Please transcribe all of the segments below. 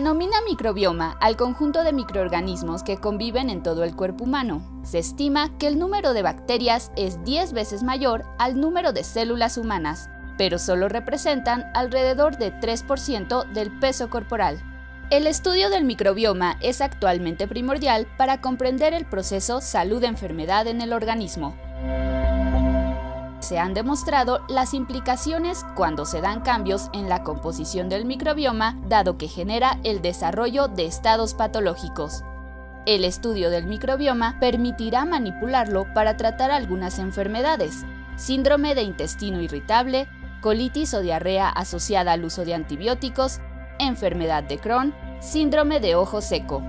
denomina microbioma al conjunto de microorganismos que conviven en todo el cuerpo humano. Se estima que el número de bacterias es 10 veces mayor al número de células humanas, pero solo representan alrededor de 3% del peso corporal. El estudio del microbioma es actualmente primordial para comprender el proceso salud-enfermedad en el organismo. Se han demostrado las implicaciones cuando se dan cambios en la composición del microbioma, dado que genera el desarrollo de estados patológicos. El estudio del microbioma permitirá manipularlo para tratar algunas enfermedades, síndrome de intestino irritable, colitis o diarrea asociada al uso de antibióticos, enfermedad de Crohn, síndrome de ojo seco.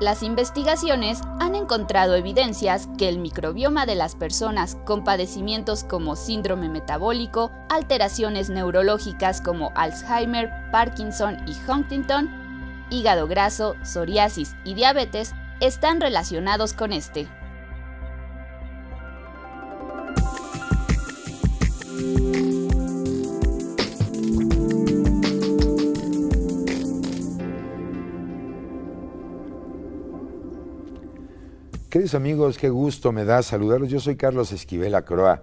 Las investigaciones han encontrado evidencias que el microbioma de las personas con padecimientos como síndrome metabólico, alteraciones neurológicas como Alzheimer, Parkinson y Huntington, hígado graso, psoriasis y diabetes están relacionados con este. Queridos amigos, qué gusto me da saludarlos. Yo soy Carlos Esquivel Acroa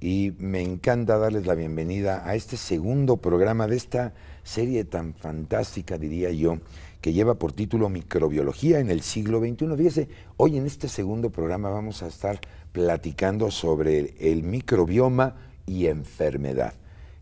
y me encanta darles la bienvenida a este segundo programa de esta serie tan fantástica, diría yo, que lleva por título Microbiología en el siglo XXI. Fíjese, hoy en este segundo programa vamos a estar platicando sobre el microbioma y enfermedad.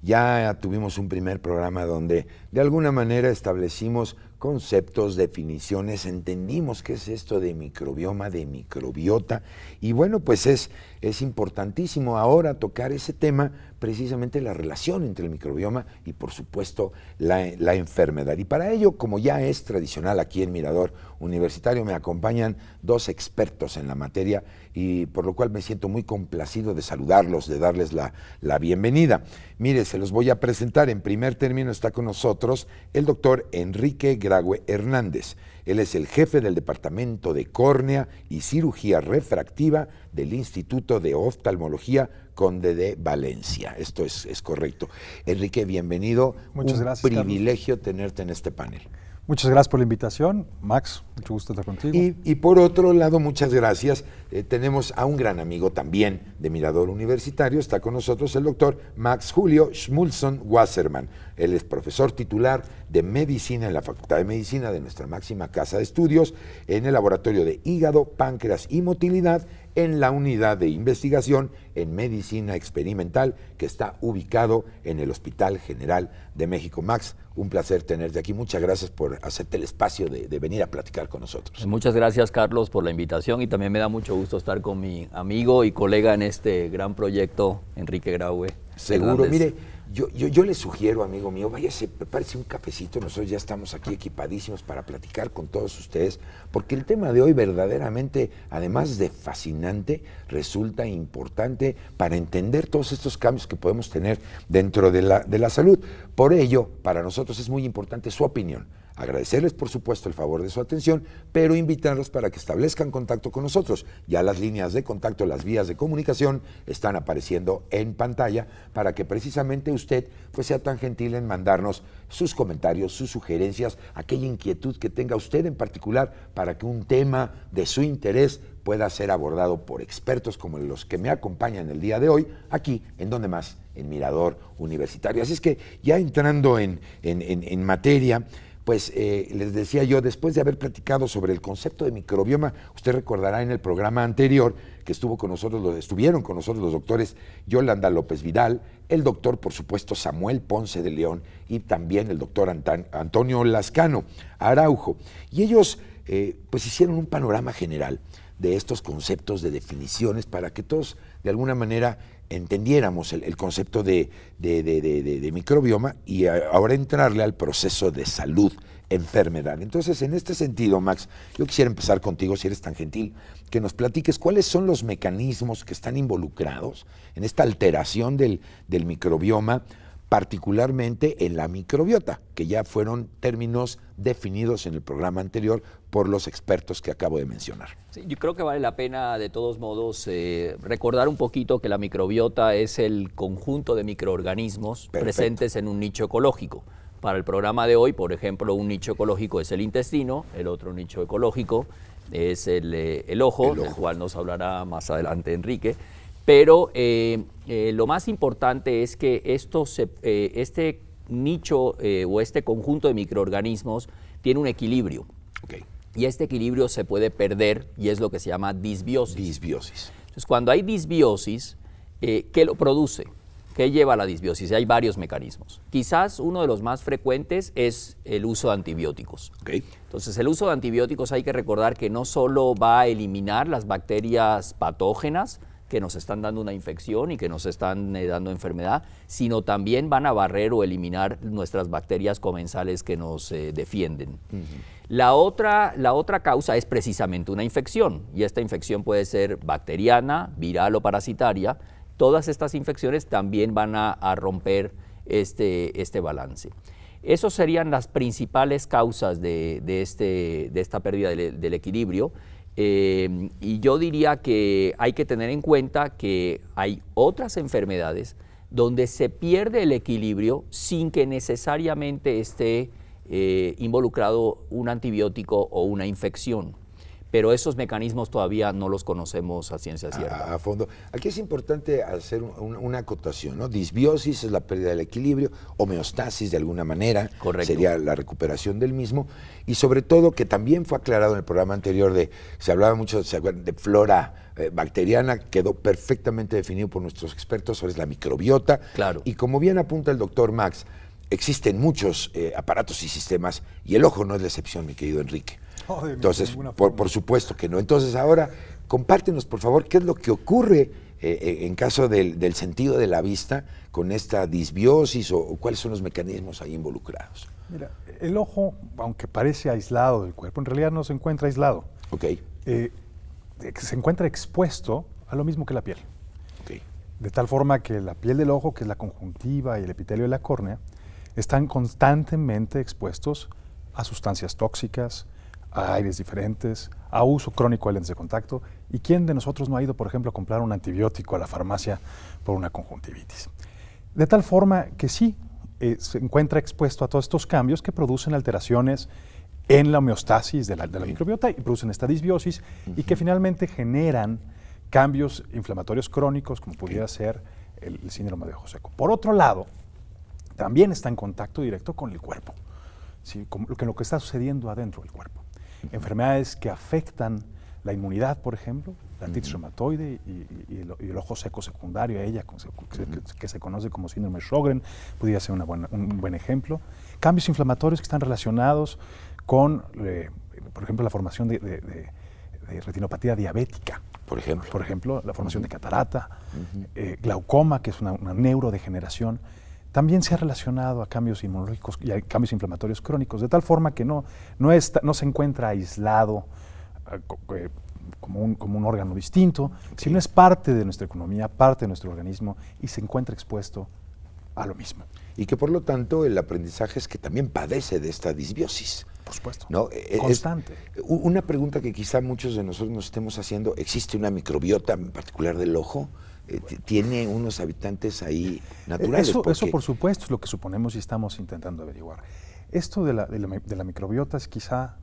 Ya tuvimos un primer programa donde de alguna manera establecimos conceptos, definiciones, entendimos qué es esto de microbioma, de microbiota, y bueno, pues es es importantísimo ahora tocar ese tema, precisamente la relación entre el microbioma y por supuesto la, enfermedad. Y para ello, como ya es tradicional aquí en Mirador Universitario, me acompañan dos expertos en la materia y por lo cual me siento muy complacido de saludarlos, de darles la, bienvenida. Mire, se los voy a presentar. En primer término está con nosotros el doctor Enrique Grague Hernández. Él es el jefe del Departamento de Córnea y Cirugía Refractiva del Instituto de Oftalmología Conde de Valencia. Esto es, correcto. Enrique, bienvenido. Muchas gracias. Un privilegio tenerte en este panel. Muchas gracias por la invitación, Max, mucho gusto estar contigo. Y, por otro lado, muchas gracias. Eh, tenemos a un gran amigo también de Mirador Universitario, está con nosotros el doctor Max Julio Schmulson Wasserman. Él es profesor titular de medicina en la Facultad de Medicina de nuestra máxima casa de estudios en el laboratorio de hígado, páncreas y motilidad en la unidad de investigación en medicina experimental que está ubicado en el Hospital General de México. Max, un placer tenerte aquí. Muchas gracias por hacerte el espacio de, venir a platicar con nosotros. Eh, muchas gracias, Carlos, por la invitación y también me da mucho gusto estar con mi amigo y colega en este gran proyecto, Enrique Graue. Seguro, mire yo, le sugiero, amigo mío, váyase, prepárese un cafecito. Nosotros ya estamos aquí equipadísimos para platicar con todos ustedes, porque el tema de hoy verdaderamente, además de fascinante, resulta importante para entender todos estos cambios que podemos tener dentro de la salud. Por ello, para nosotros es muy importante su opinión Agradecerles, por supuesto, el favor de su atención, pero invitarlos para que establezcan contacto con nosotros. Ya las líneas de contacto, las vías de comunicación están apareciendo en pantalla para que precisamente usted pues, sea tan gentil en mandarnos sus comentarios, sus sugerencias, aquella inquietud que tenga usted en particular para que un tema de su interés pueda ser abordado por expertos como los que me acompañan el día de hoy, aquí, en donde más, en Mirador Universitario. Así es que ya entrando en, en, en materia, pues eh, les decía yo, después de haber platicado sobre el concepto de microbioma, usted recordará en el programa anterior que estuvo con nosotros, estuvieron con nosotros los doctores Yolanda López Vidal, el doctor, por supuesto, Samuel Ponce de León y también el doctor Antonio Lascano Araujo. Y ellos, eh, pues, hicieron un panorama general de estos conceptos, de definiciones, para que todos de alguna manera entendiéramos el, concepto de, microbioma y ahora entrarle al proceso de salud, enfermedad. Entonces, en este sentido, Max, yo quisiera empezar contigo, si eres tan gentil, que nos platiques cuáles son los mecanismos que están involucrados en esta alteración del, del microbioma particularmente en la microbiota, que ya fueron términos definidos en el programa anterior por los expertos que acabo de mencionar. yo creo que vale la pena, de todos modos, eh, recordar un poquito que la microbiota es el conjunto de microorganismos presentes en un nicho ecológico. Para el programa de hoy, por ejemplo, un nicho ecológico es el intestino, el otro nicho ecológico es el, eh, ojo, el ojo, del cual nos hablará más adelante Enrique. Pero eh, eh, lo más importante es que eh, este nicho o este conjunto de microorganismos tiene un equilibrio. Y este equilibrio se puede perder y es lo que se llama disbiosis. Disbiosis. Entonces, cuando hay disbiosis, ¿qué lo produce? ¿Qué lleva a la disbiosis? Hay varios mecanismos. Quizás uno de los más frecuentes es el uso de antibióticos. Entonces, el uso de antibióticos hay que recordar que no solo va a eliminar las bacterias patógenas, que nos están dando una infección y que nos están eh, dando enfermedad, sino también van a barrer o eliminar nuestras bacterias comensales que nos eh, defienden. la, otra, causa es precisamente una infección, y esta infección puede ser bacteriana, viral o parasitaria. Todas estas infecciones también van a, romper este, este, balance. Esas serían las principales causas de, este, esta pérdida del equilibrio. Em, y yo diría que hay que tener en cuenta que hay otras enfermedades donde se pierde el equilibrio sin que necesariamente esté eh, involucrado un antibiótico o una infección pero esos mecanismos todavía no los conocemos a ciencia cierta. A, fondo. Aquí es importante hacer una acotación, ¿no? Disbiosis es la pérdida del equilibrio, homeostasis de alguna manera sería la recuperación del mismo, y sobre todo que también fue aclarado en el programa anterior de, se hablaba mucho de flora eh, bacteriana, quedó perfectamente definido por nuestros expertos sobre la microbiota, claro. y como bien apunta el doctor Max, existen muchos eh, aparatos y sistemas, y el ojo no es la excepción, mi querido Enrique entonces, por, supuesto que no. Entonces, ahora, compártenos, por favor, qué es lo que ocurre eh, eh, en caso del, sentido de la vista con esta disbiosis o, cuáles son los mecanismos ahí involucrados. Mira, el ojo, aunque parece aislado del cuerpo, en realidad no se encuentra aislado. Ok. Eh, se encuentra expuesto a lo mismo que la piel. Okay. De tal forma que la piel del ojo, que es la conjuntiva y el epitelio de la córnea, están constantemente expuestos a sustancias tóxicas, a aires diferentes, a uso crónico de lentes de contacto. ¿Y quién de nosotros no ha ido, por ejemplo, a comprar un antibiótico a la farmacia por una conjuntivitis? De tal forma que sí, eh, se encuentra expuesto a todos estos cambios que producen alteraciones en la homeostasis de la, microbiota y producen esta disbiosis y que finalmente generan cambios inflamatorios crónicos como pudiera ser el, síndrome de ojo seco. Por otro lado, también está en contacto directo con el cuerpo, con lo que está sucediendo adentro del cuerpo enfermedades que afectan la inmunidad, por ejemplo, la artritis reumatoide y, el ojo seco secundario a ella, que, se conoce como síndrome Sjogren, podría ser un buen ejemplo. Cambios inflamatorios que están relacionados con, eh, por ejemplo, la formación de, retinopatía diabética. Por ejemplo. Por ejemplo, la formación de catarata, eh, glaucoma, que es una neurodegeneración también se ha relacionado a cambios inmunológicos y a cambios inflamatorios crónicos, de tal forma que no, no, no se encuentra aislado eh, eh, como, un, como un, órgano distinto, sino es parte de nuestra economía, parte de nuestro organismo y se encuentra expuesto a lo mismo. Y que por lo tanto el aprendizaje es que también padece de esta disbiosis. Por supuesto. ¿no? E, e, Constante. una pregunta que quizá muchos de nosotros nos estemos haciendo, ¿existe una microbiota en particular del ojo? Eh, tiene unos habitantes ahí eh, naturales. Eso, por supuesto, es lo que suponemos y estamos intentando averiguar. Esto de la, de la, microbiota es quizá,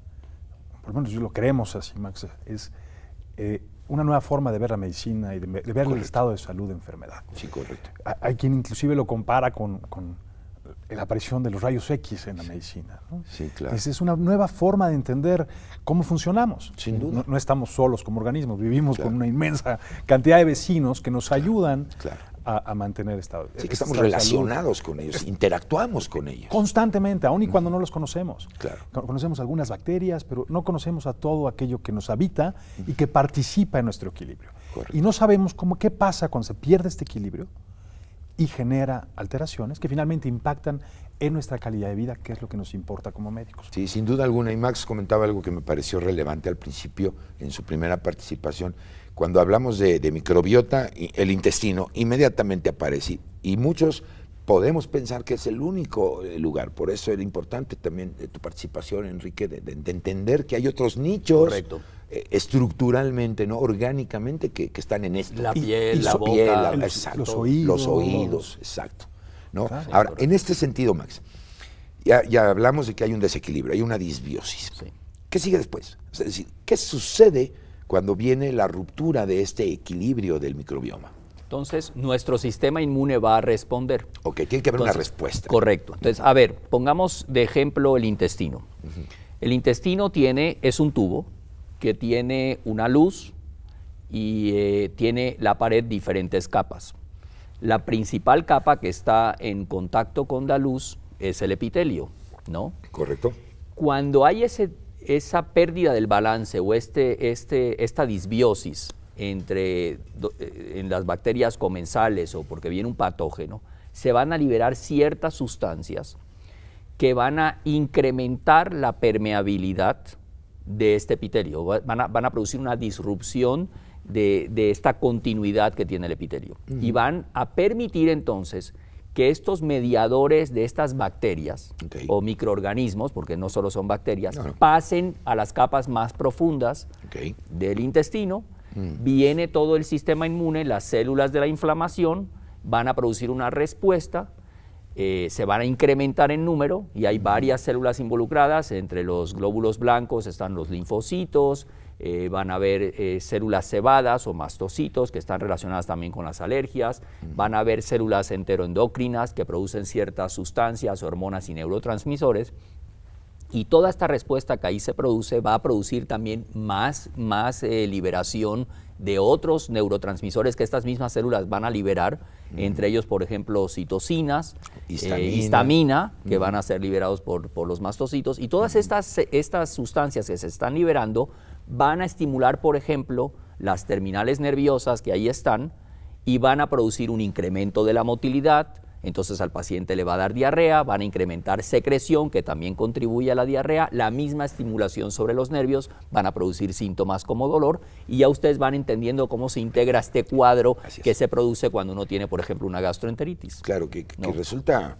por lo menos yo lo creemos así, Max, es eh, una nueva forma de ver la medicina y de, ver el estado de salud de enfermedad. Sí, correcto. Hay quien inclusive lo compara con la aparición de los rayos X en la medicina. Es, una nueva forma de entender cómo funcionamos. Sin duda. No, estamos solos como organismos, vivimos con una inmensa cantidad de vecinos que nos ayudan a, mantener esta. Sí, que estamos relacionados con ellos, interactuamos con ellos. Constantemente, aun y cuando no los conocemos. Claro. Conocemos algunas bacterias, pero no conocemos a todo aquello que nos habita y que participa en nuestro equilibrio. Y no sabemos cómo, qué pasa cuando se pierde este equilibrio y genera alteraciones que finalmente impactan en nuestra calidad de vida, que es lo que nos importa como médicos. Sí, sin duda alguna. Y Max comentaba algo que me pareció relevante al principio, en su primera participación. Cuando hablamos de, microbiota, el intestino inmediatamente aparece y muchos podemos pensar que es el único eh, lugar. Por eso era importante también eh, tu participación, Enrique, de entender que hay otros nichos. Correcto eh, estructuralmente, ¿no? orgánicamente, que, están en esto. La piel, la piel, los oídos. Los oídos, exacto. ¿no? Ahora, en este sentido, Max, ya, hablamos de que hay un desequilibrio, hay una disbiosis. ¿Qué sigue después? Es decir, ¿qué sucede cuando viene la ruptura de este equilibrio del microbioma? Entonces, nuestro sistema inmune va a responder. Ok, tiene que haber una respuesta. Correcto. Entonces, a ver, pongamos de ejemplo el intestino. El intestino tiene, es un tubo, que tiene una luz y eh, tiene la pared diferentes capas. La principal capa que está en contacto con la luz es el epitelio, ¿no? Correcto. Cuando hay esa pérdida del balance o este, este esta disbiosis entre eh, en las bacterias comensales o porque viene un patógeno, se van a liberar ciertas sustancias que van a incrementar la permeabilidad de este epitelio, van a, producir una disrupción de, esta continuidad que tiene el epitelio y van a permitir entonces que estos mediadores de estas bacterias o microorganismos, porque no solo son bacterias, pasen a las capas más profundas del intestino, mm. viene todo el sistema inmune, las células de la inflamación van a producir una respuesta eh, se van a incrementar en número y hay varias células involucradas. Entre los glóbulos blancos están los linfocitos, eh, van a haber eh, células cebadas o mastocitos que están relacionadas también con las alergias, van a haber células enteroendocrinas que producen ciertas sustancias, hormonas y neurotransmisores. Y toda esta respuesta que ahí se produce va a producir también más, más liberación de otros neurotransmisores que estas mismas células van a liberar, entre ellos, por ejemplo, citocinas, eh, histamina, que van a ser liberados por, los mastocitos, y todas estas, eh, estas sustancias que se están liberando van a estimular, por ejemplo, las terminales nerviosas que ahí están y van a producir un incremento de la motilidad, entonces al paciente le va a dar diarrea, van a incrementar secreción que también contribuye a la diarrea, la misma estimulación sobre los nervios, van a producir síntomas como dolor y ya ustedes van entendiendo cómo se integra este cuadro que se produce cuando uno tiene, por ejemplo, una gastroenteritis. Claro, que, resulta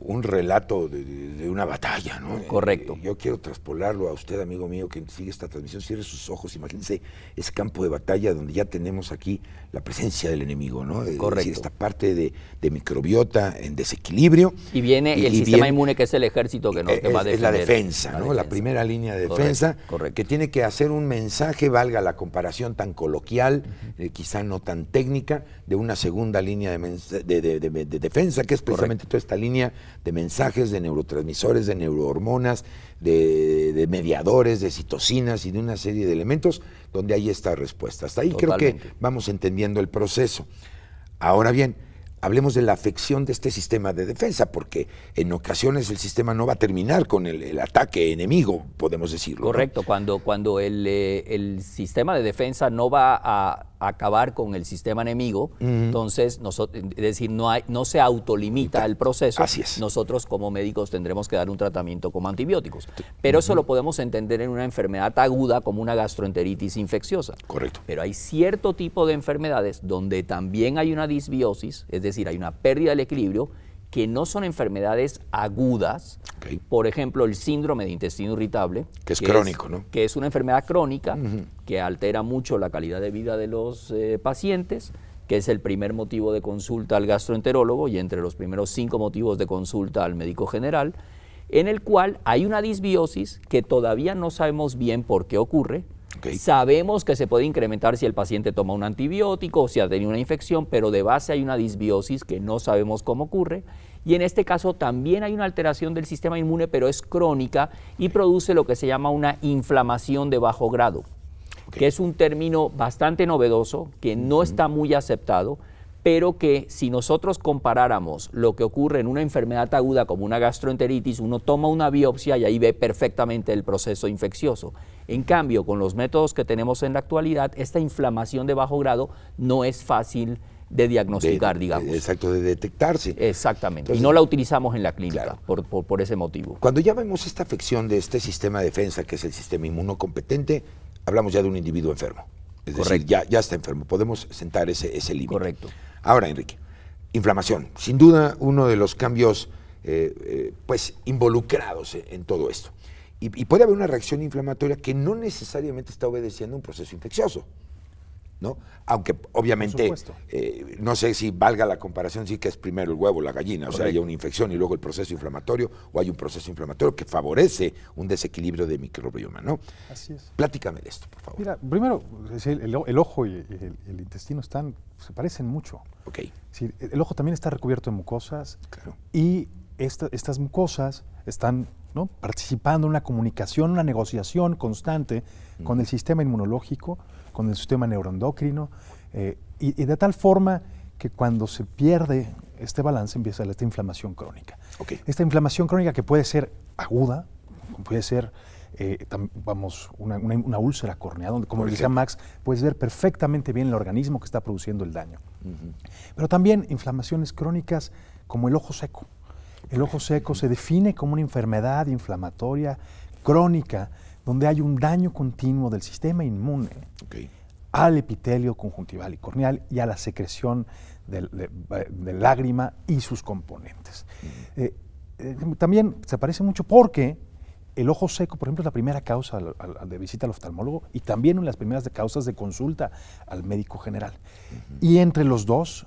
un relato de, de, una batalla, ¿no? Eh, Correcto. Yo quiero traspolarlo a usted, amigo mío, que sigue esta transmisión, cierre sus ojos, imagínense ese campo de batalla donde ya tenemos aquí la presencia del enemigo, ¿no? Correcto. esta parte de, microbiota en desequilibrio. Y viene el sistema inmune, que es el ejército que, no, es, va a defender, Es la defensa, ¿no? La, primera línea de defensa, que tiene que hacer un mensaje, valga la comparación tan coloquial, eh, quizá no tan técnica, de una segunda línea de, defensa, que es precisamente toda esta línea de mensajes, de neurotransmisores, de neurohormonas, de mediadores, de citocinas y de una serie de elementos donde está la respuesta. Hasta ahí creo que vamos entendiendo el proceso. Ahora bien, hablemos de la afección de este sistema de defensa, porque en ocasiones el sistema no va a terminar con el, ataque enemigo, podemos decirlo. Correcto, cuando, cuando el, eh, el, sistema de defensa no va a acabar con el sistema enemigo, entonces, nosotros, es decir, no, hay, no se autolimita el proceso. Así es. Nosotros como médicos tendremos que dar un tratamiento como antibióticos. Pero eso lo podemos entender en una enfermedad aguda como una gastroenteritis infecciosa. Correcto. Pero hay cierto tipo de enfermedades donde también hay una disbiosis, es decir, es decir, hay una pérdida del equilibrio que no son enfermedades agudas. Por ejemplo, el síndrome de intestino irritable. Que es crónico, ¿no? Que es una enfermedad crónica que altera mucho la calidad de vida de los eh, pacientes, que es el primer motivo de consulta al gastroenterólogo y entre los primeros cinco motivos de consulta al médico general, en el cual hay una disbiosis que todavía no sabemos bien por qué ocurre, Sabemos que se puede incrementar si el paciente toma un antibiótico o si ha tenido una infección, pero de base hay una disbiosis que no sabemos cómo ocurre. Y en este caso también hay una alteración del sistema inmune, pero es crónica y produce lo que se llama una inflamación de bajo grado, que es un término bastante novedoso, que no está muy aceptado pero que si nosotros comparáramos lo que ocurre en una enfermedad aguda como una gastroenteritis, uno toma una biopsia y ahí ve perfectamente el proceso infeccioso. En cambio, con los métodos que tenemos en la actualidad, esta inflamación de bajo grado no es fácil de diagnosticar, digamos. exacto, de detectarse. Exactamente. y no la utilizamos en la clínica por, ese motivo. Cuando ya vemos esta afección de este sistema de defensa, que es el sistema inmunocompetente, hablamos ya de un individuo enfermo. Es Correcto. decir, ya, está enfermo. Podemos sentar ese límite. Correcto. Ahora, Enrique, inflamación, sin duda uno de los cambios eh, eh, pues involucrados en todo esto. Y, y, puede haber una reacción inflamatoria que no necesariamente está obedeciendo a un proceso infeccioso. ¿no? Aunque obviamente, eh, no sé si valga la comparación, sí que es primero el huevo, la gallina, o sea, hay una infección y luego el proceso inflamatorio, o hay un proceso inflamatorio que favorece un desequilibrio de microbioma, ¿no? Así es. de esto, por favor. Mira, primero, el, ojo y el, intestino están, se parecen mucho. Ok. el ojo también está recubierto de mucosas claro. y estas mucosas están participando en una comunicación, una negociación constante con el sistema inmunológico con el sistema neuroendocrino, eh, y, de tal forma que cuando se pierde este balance empieza esta inflamación crónica. Esta inflamación crónica que puede ser aguda, puede ser eh, vamos, una, úlcera córnea, donde, como decía Max, puedes ver perfectamente bien el organismo que está produciendo el daño. Pero también inflamaciones crónicas como el ojo seco. El ojo seco se define como una enfermedad inflamatoria crónica donde hay un daño continuo del sistema inmune al epitelio conjuntival y corneal y a la secreción de, lágrima y sus componentes. Eh, eh, también se parece mucho porque el ojo seco, por ejemplo, es la primera causa de visita al oftalmólogo y también una de las primeras causas de consulta al médico general. Y entre los dos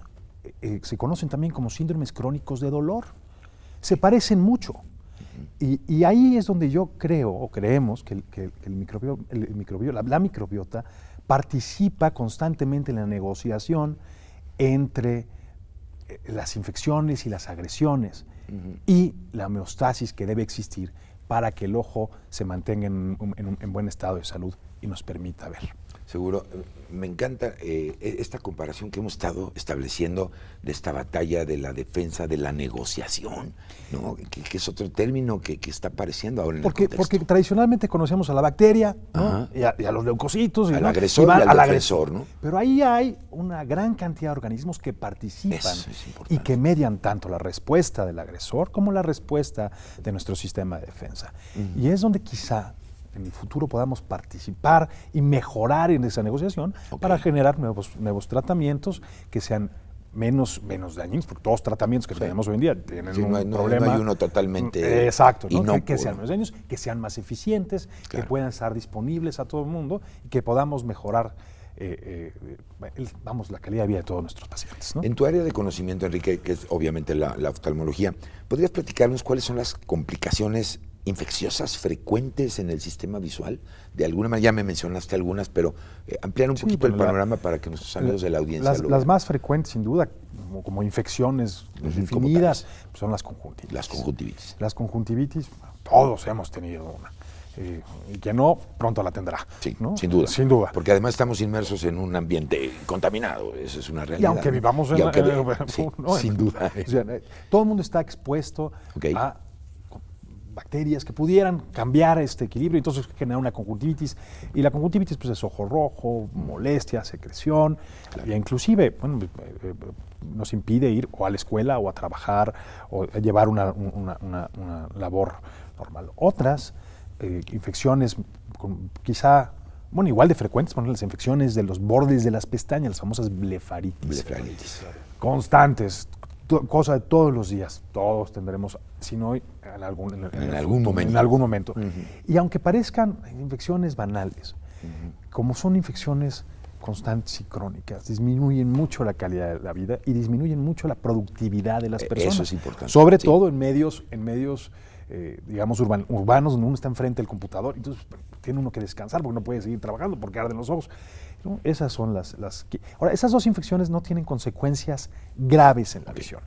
eh, se conocen también como síndromes crónicos de dolor. Se parecen mucho. Y, ahí es donde yo creo o creemos que, la, microbiota participa constantemente en la negociación entre eh, las infecciones y las agresiones y la homeostasis que debe existir para que el ojo se mantenga en, en buen estado de salud y nos permita ver. Seguro, me encanta eh, e, esta comparación que hemos estado estableciendo de esta batalla de la defensa de la negociación, ¿no? que, es otro término que, está apareciendo ahora en porque, el contexto. Porque tradicionalmente conocemos a la bacteria y, a, los leucocitos. al agresor ¿no? Pero ahí hay una gran cantidad de organismos que participan y que median tanto la respuesta del agresor como la respuesta de nuestro sistema de defensa. Y es donde quizá en el futuro podamos participar y mejorar en esa negociación para generar nuevos, nuevos tratamientos que sean menos, menos dañinos, porque todos los tratamientos que tenemos hoy en día tienen un problema. No uno totalmente. Exacto, ¿no? que, sean menos dañinos, que sean más eficientes, que puedan estar disponibles a todo el mundo y que podamos mejorar. Eh, eh, vamos, la calidad de vida de todos nuestros pacientes. En tu área de conocimiento, Enrique, que es obviamente la, la oftalmología, ¿podrías platicarnos cuáles son las complicaciones infecciosas frecuentes en el sistema visual? De alguna manera ya me mencionaste algunas, pero eh, ampliar un poquito el panorama para que nuestros eh, amigos de la audiencia las, Las más frecuentes, sin duda, como, infecciones definidas, pues, son las conjuntivitis. Las conjuntivitis. Las conjuntivitis, todos hemos tenido una. Eh, y que no, pronto la tendrá. sin duda. Sin duda. Porque además estamos inmersos en un ambiente contaminado, Esa es una realidad. Y aunque vivamos en... sin duda. todo el mundo está expuesto a bacterias que pudieran cambiar este equilibrio, y entonces generar una conjuntivitis. Y la conjuntivitis pues, es ojo rojo, molestia, secreción, inclusive bueno, eh, eh, nos impide ir o a la escuela o a trabajar o llevar una, labor normal. Otras eh, infecciones quizá bueno, igual de frecuentes, bueno, las infecciones de los bordes de las pestañas, las famosas blefaritis. Blefaritis. Constantes, cosa de todos los días. Todos tendremos, si no hoy, en algún, momento. En algún momento. Y aunque parezcan infecciones banales, como son infecciones constantes y crónicas, disminuyen mucho la calidad de la vida y disminuyen mucho la productividad de las e-, personas. Eso es importante. Sobre todo en medios, en medios eh, digamos, urbanos, donde uno está enfrente del computador, entonces tiene uno que descansar porque no puede seguir trabajando porque arden los ojos. Esas son las, Ahora, esas dos infecciones no tienen consecuencias graves en la visión.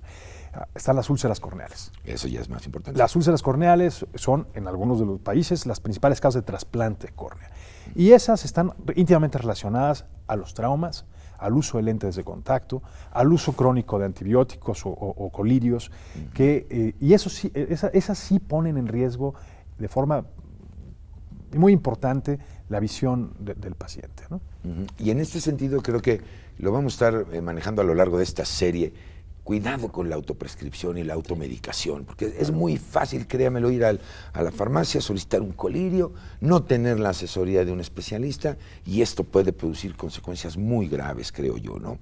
Ah, están las úlceras corneales. Eso ya es más importante. Las úlceras corneales son, en algunos de los países, las principales causas de trasplante córnea. Mm. Y esas están íntimamente relacionadas a los traumas, al uso de lentes de contacto, al uso crónico de antibióticos o, colirios, que, eh, y eso sí, esas sí ponen en riesgo de forma muy importante la visión del paciente. Y en este sentido creo que lo vamos a estar eh, manejando a lo largo de esta serie cuidado con la autoprescripción y la automedicación, porque es muy fácil, créamelo, ir al, a la farmacia, solicitar un colirio, no tener la asesoría de un especialista, y esto puede producir consecuencias muy graves, creo yo, ¿no?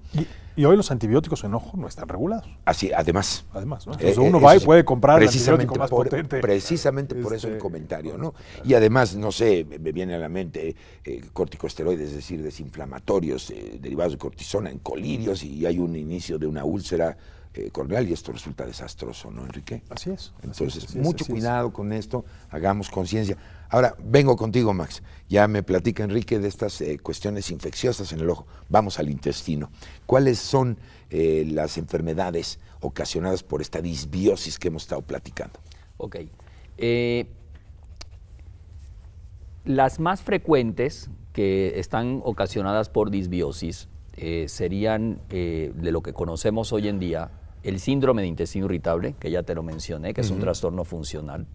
Y, hoy los antibióticos en ojo no están regulados. Así, además. Además, ¿no? Eh, eh, uno va y puede comprar precisamente el antibiótico Precisamente por eso el este, comentario, ¿no? Y además, no sé, me viene a la mente eh, corticosteroides, es decir, desinflamatorios derivados de cortisona en colirios, y hay un inicio de una úlcera eh, y esto resulta desastroso, ¿no, Enrique? Así es. Entonces, mucho cuidado con esto, hagamos conciencia. Ahora, vengo contigo, Max. Ya me platica Enrique de estas eh, cuestiones infecciosas en el ojo. Vamos al intestino. ¿Cuáles son eh, las enfermedades ocasionadas por esta disbiosis que hemos estado platicando? Ok. las más frecuentes que están ocasionadas por disbiosis serían de lo que conocemos hoy en día el síndrome de intestino irritable, que ya te lo mencioné, que es un trastorno funcional.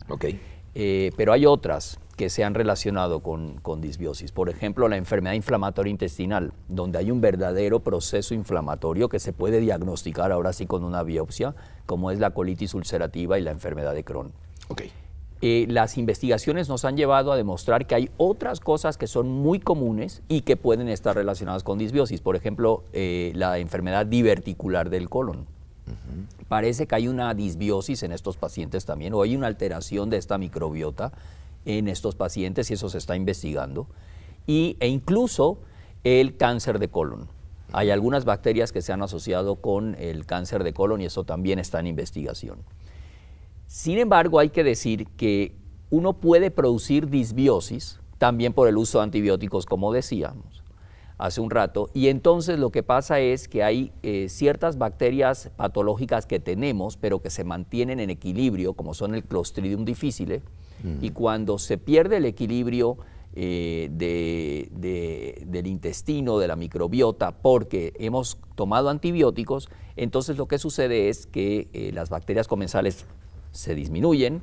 Eh, pero hay otras que se han relacionado con, disbiosis. Por ejemplo, la enfermedad inflamatoria intestinal, donde hay un verdadero proceso inflamatorio que se puede diagnosticar ahora sí con una biopsia, como es la colitis ulcerativa y la enfermedad de Crohn. Eh, las investigaciones nos han llevado a demostrar que hay otras cosas que son muy comunes y que pueden estar relacionadas con disbiosis. Por ejemplo, eh, la enfermedad diverticular del colon. Parece que hay una disbiosis en estos pacientes también, o hay una alteración de esta microbiota en estos pacientes y eso se está investigando. Y, e incluso el cáncer de colon. Hay algunas bacterias que se han asociado con el cáncer de colon y eso también está en investigación. Sin embargo, hay que decir que uno puede producir disbiosis también por el uso de antibióticos, como decíamos hace un rato, y entonces lo que pasa es que hay eh, ciertas bacterias patológicas que tenemos, pero que se mantienen en equilibrio, como son el Clostridium difficile, y cuando se pierde el equilibrio eh, del intestino, de la microbiota, porque hemos tomado antibióticos, entonces lo que sucede es que eh, las bacterias comensales se disminuyen,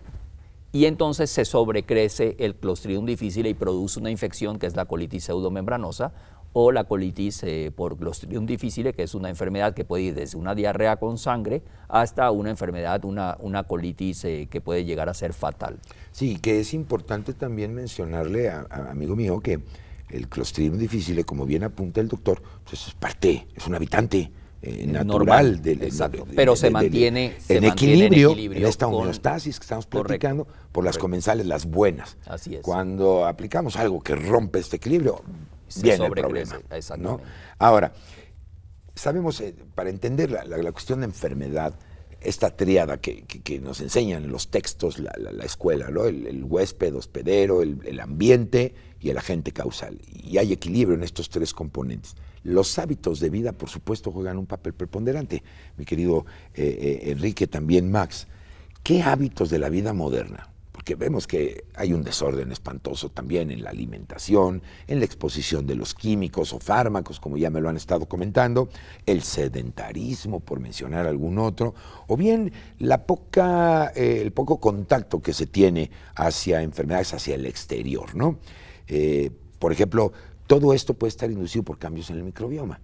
y entonces se sobrecrece el Clostridium difficile y produce una infección que es la colitis pseudomembranosa o la colitis eh, por Clostridium difficile, que es una enfermedad que puede ir desde una diarrea con sangre hasta una enfermedad, una, una colitis eh, que puede llegar a ser fatal. Sí, que es importante también mencionarle, a, amigo mío, que el Clostridium difficile, como bien apunta el doctor, pues es parte, es un habitante, eh, natural Normal, del pero se, mantiene, en equilibrio, en esta homeostasis que estamos platicando por las comensales las buenas así es cuando aplicamos algo que rompe este equilibrio Bien problema. ¿no? Ahora, sabemos, eh, para entender la, cuestión de enfermedad, esta tríada que, nos enseñan los textos, la, escuela, ¿no? el, huésped hospedero, el, ambiente y el agente causal. Y hay equilibrio en estos tres componentes. Los hábitos de vida, por supuesto, juegan un papel preponderante. Mi querido eh, eh, Enrique, también Max, ¿qué hábitos de la vida moderna que vemos que hay un desorden espantoso también en la alimentación, en la exposición de los químicos o fármacos, como ya me lo han estado comentando, el sedentarismo, por mencionar algún otro, o bien la eh, el poco contacto que se tiene hacia enfermedades, hacia el exterior, eh, por ejemplo, todo esto puede estar inducido por cambios en el microbioma.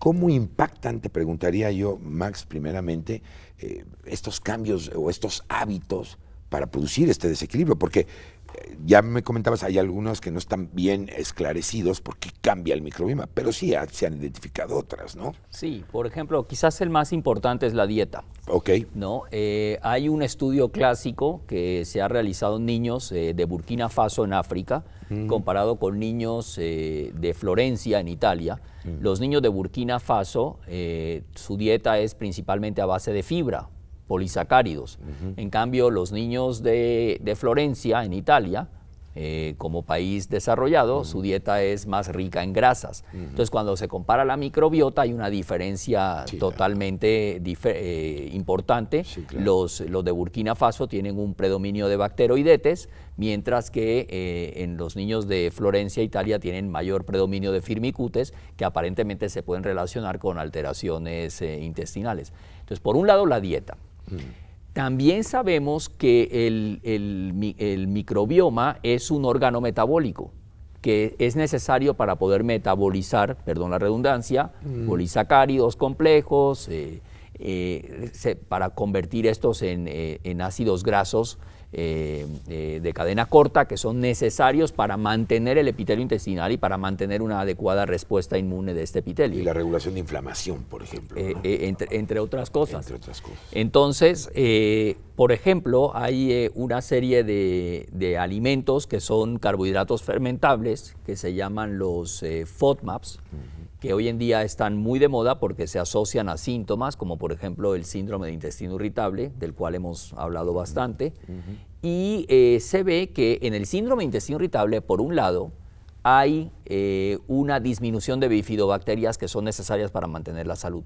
¿Cómo impactan, te preguntaría yo, Max, primeramente, eh, estos cambios o estos hábitos para producir este desequilibrio, porque eh, ya me comentabas, hay algunos que no están bien esclarecidos porque cambia el microbioma, pero sí ah, se han identificado otras, ¿no? Sí, por ejemplo, quizás el más importante es la dieta. Ok. ¿no? Eh, hay un estudio clásico que se ha realizado en niños eh, de Burkina Faso en África, mm. comparado con niños de Florencia en Italia. Mm. Los niños de Burkina Faso, su dieta es principalmente a base de fibra, polisacáridos. En cambio, los niños de, Florencia, en Italia, eh, como país desarrollado, su dieta es más rica en grasas. Entonces, cuando se compara la microbiota, hay una diferencia totalmente eh, importante. los, de Burkina Faso tienen un predominio de bacteroidetes, mientras que eh, en los niños de Florencia, Italia, tienen mayor predominio de firmicutes, que aparentemente se pueden relacionar con alteraciones intestinales. Entonces, por un lado, la dieta. También sabemos que el, microbioma es un órgano metabólico que es necesario para poder metabolizar, perdón la redundancia, mm. polisacáridos complejos, eh, eh, para convertir estos en eh, ácidos grasos eh, de cadena corta que son necesarios para mantener el epitelio intestinal y para mantener una adecuada respuesta inmune de este epitelio. Y la regulación de inflamación, por ejemplo. Eh, eh, entre, otras cosas. Entre otras cosas. Entonces, por ejemplo, hay una serie de, alimentos que son carbohidratos fermentables, que se llaman los FODMAPs. Mm que hoy en día están muy de moda porque se asocian a síntomas, como por ejemplo el síndrome de intestino irritable, del cual hemos hablado bastante. Y eh, se ve que en el síndrome de intestino irritable, por un lado, hay eh, una disminución de bifidobacterias que son necesarias para mantener la salud.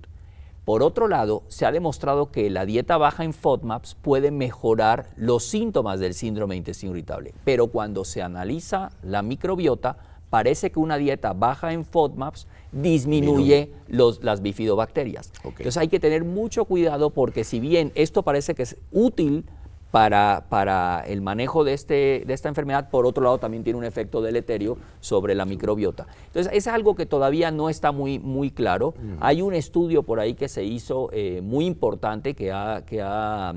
Por otro lado, se ha demostrado que la dieta baja en FODMAPs puede mejorar los síntomas del síndrome de intestino irritable, pero cuando se analiza la microbiota, parece que una dieta baja en FODMAPs disminuye las bifidobacterias. Entonces hay que tener mucho cuidado porque si bien esto parece que es útil para, el manejo este, de, esta enfermedad, por otro lado también tiene un efecto deleterio sobre la microbiota. Entonces es algo que todavía no está muy, muy claro. Mm. Hay un estudio por ahí que se hizo eh, muy importante que ha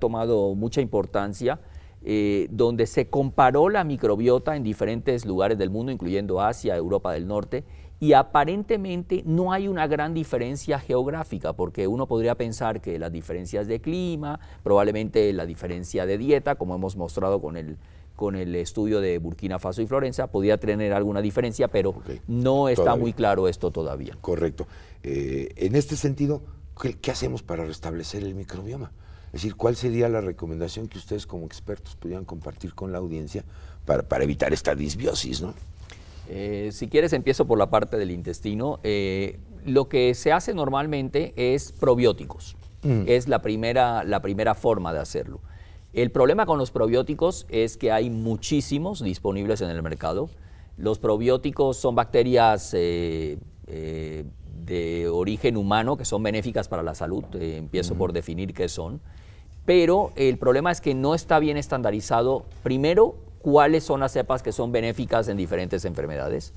tomado mucha importancia eh, donde se comparó la microbiota en diferentes lugares del mundo, incluyendo Asia, Europa del Norte, y aparentemente no hay una gran diferencia geográfica, porque uno podría pensar que las diferencias de clima, probablemente la diferencia de dieta, como hemos mostrado con el, con el estudio de Burkina Faso y Florencia, podría tener alguna diferencia, pero no está muy claro esto todavía. Correcto. Eh, en este sentido, ¿qué, hacemos para restablecer el microbioma? Es decir, ¿cuál sería la recomendación que ustedes como expertos pudieran compartir con la audiencia para, evitar esta disbiosis? ¿no? Eh, si quieres, empiezo por la parte del intestino. Eh, lo que se hace normalmente es probióticos. Mm. Es la primera, la primera forma de hacerlo. El problema con los probióticos es que hay muchísimos disponibles en el mercado. Los probióticos son bacterias eh, de origen humano que son benéficas para la salud. empiezo mm. por definir qué son pero el problema es que no está bien estandarizado, primero, cuáles son las cepas que son benéficas en diferentes enfermedades.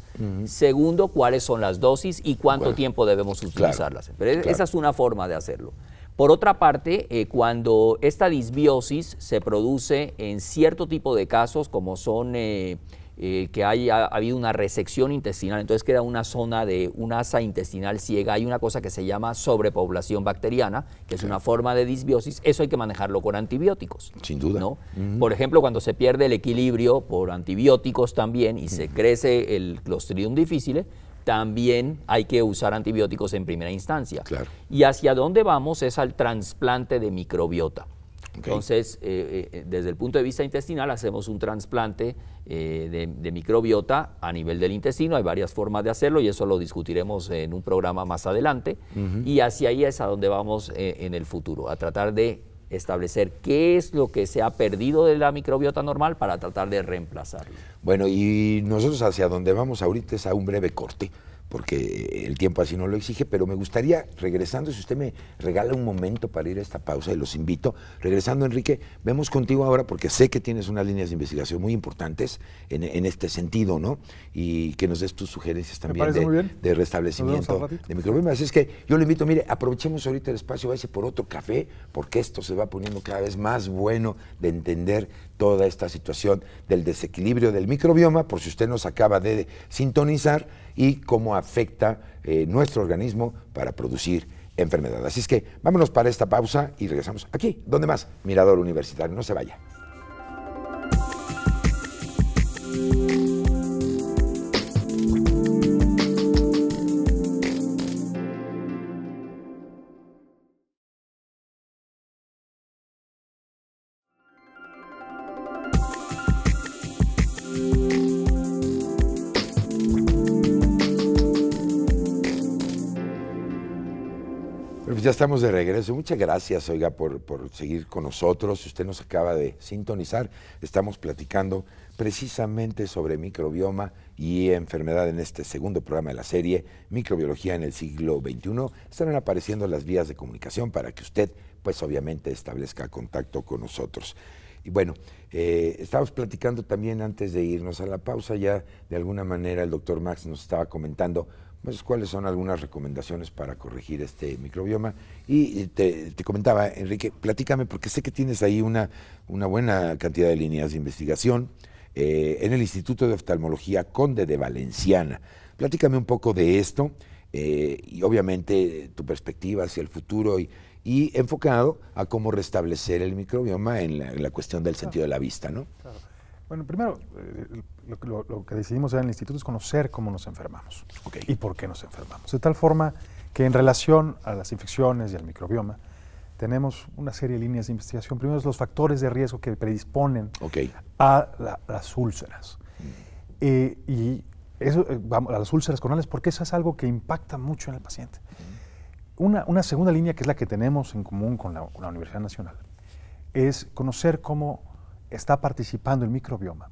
Segundo, cuáles son las dosis y cuánto tiempo debemos utilizarlas. E-, esa es una forma de hacerlo. Por otra parte, eh, cuando esta disbiosis se produce en cierto tipo de casos, como son eh, eh, que haya ha, habido una resección intestinal, entonces queda una zona de una asa intestinal ciega, hay una cosa que se llama sobrepoblación bacteriana, que es una forma de disbiosis, eso hay que manejarlo con antibióticos. Sin duda. Por ejemplo, cuando se pierde el equilibrio por antibióticos también y se crece el Clostridium difficile, también hay que usar antibióticos en primera instancia. Claro. Y hacia dónde vamos es al trasplante de microbiota. Entonces, eh, eh, eh, desde el punto de vista intestinal, hacemos un trasplante de, microbiota a nivel del intestino. Hay varias formas de hacerlo y eso lo discutiremos en un programa más adelante. Y hacia ahí es a donde vamos en el futuro, a tratar de establecer qué es lo que se ha perdido de la microbiota normal para tratar de reemplazarlo. Bueno, y nosotros hacia donde vamos ahorita es a un breve corte porque el tiempo así no lo exige, pero me gustaría, regresando, si usted me regala un momento para ir a esta pausa y los invito, regresando Enrique, vemos contigo ahora porque sé que tienes unas líneas de investigación muy importantes en, este sentido, ¿no? Y que nos des tus sugerencias también de, restablecimiento de microbioma. Así es que yo le invito, mire, aprovechemos ahorita el espacio, váyase por otro café, porque esto se va poniendo cada vez más bueno de entender toda esta situación del desequilibrio del microbioma, por si usted nos acaba de sintonizar y cómo afecta eh, nuestro organismo para producir enfermedad. Así es que vámonos para esta pausa y regresamos aquí, donde más, Mirador Universitario, no se vaya. ya estamos de regreso. Muchas gracias, oiga, por, seguir con nosotros. Si usted nos acaba de sintonizar, estamos platicando precisamente sobre microbioma y enfermedad en este segundo programa de la serie Microbiología en el siglo XXI. Estarán apareciendo las vías de comunicación para que usted, pues obviamente, establezca contacto con nosotros. Y bueno, estamos eh, estábamos platicando también antes de irnos a la pausa, ya de alguna manera el doctor Max nos estaba comentando pues, cuáles son algunas recomendaciones para corregir este microbioma. Y te, comentaba, Enrique, platícame, porque sé que tienes ahí una, buena cantidad de líneas de investigación eh, en el Instituto de Oftalmología Conde de Valenciana. Platícame un poco de esto eh, y obviamente tu perspectiva hacia el futuro y, enfocado a cómo restablecer el microbioma en la, cuestión del sentido de la vista, ¿no? Bueno, primero, eh, lo, que decidimos en el instituto es conocer cómo nos enfermamos y por qué nos enfermamos. De tal forma que en relación a las infecciones y al microbioma, tenemos una serie de líneas de investigación. Primero los factores de riesgo que predisponen a las úlceras. Mm. Eh, y eso, eh, vamos, a las úlceras coronales, porque eso es algo que impacta mucho en el paciente. Mm. Una, segunda línea, que es la que tenemos en común con la Universidad Nacional, es conocer cómo está participando el microbioma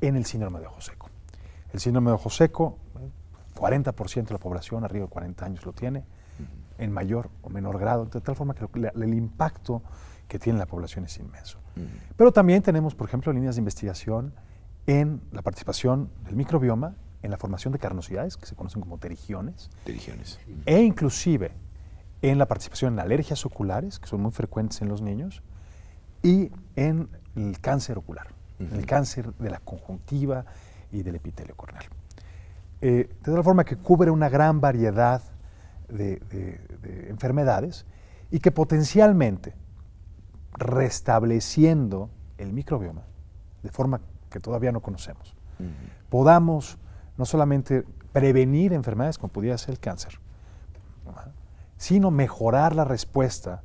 en el síndrome de ojo seco. El síndrome de ojo seco, 40% de la población arriba de 40 años lo tiene, en mayor o menor grado, de tal forma que el impacto que tiene la población es inmenso. Pero también tenemos, por ejemplo, líneas de investigación en la participación del microbioma, en la formación de carnosidades, que se conocen como terigiones. Terigiones. E inclusive en la participación en alergias oculares, que son muy frecuentes en los niños, y en el cáncer ocular, el cáncer de la conjuntiva y del epitelio corneal. Eh, de tal forma que cubre una gran variedad de, enfermedades y que potencialmente restableciendo el microbioma de forma que todavía no conocemos, podamos no solamente prevenir enfermedades como pudiera ser el cáncer, sino mejorar la respuesta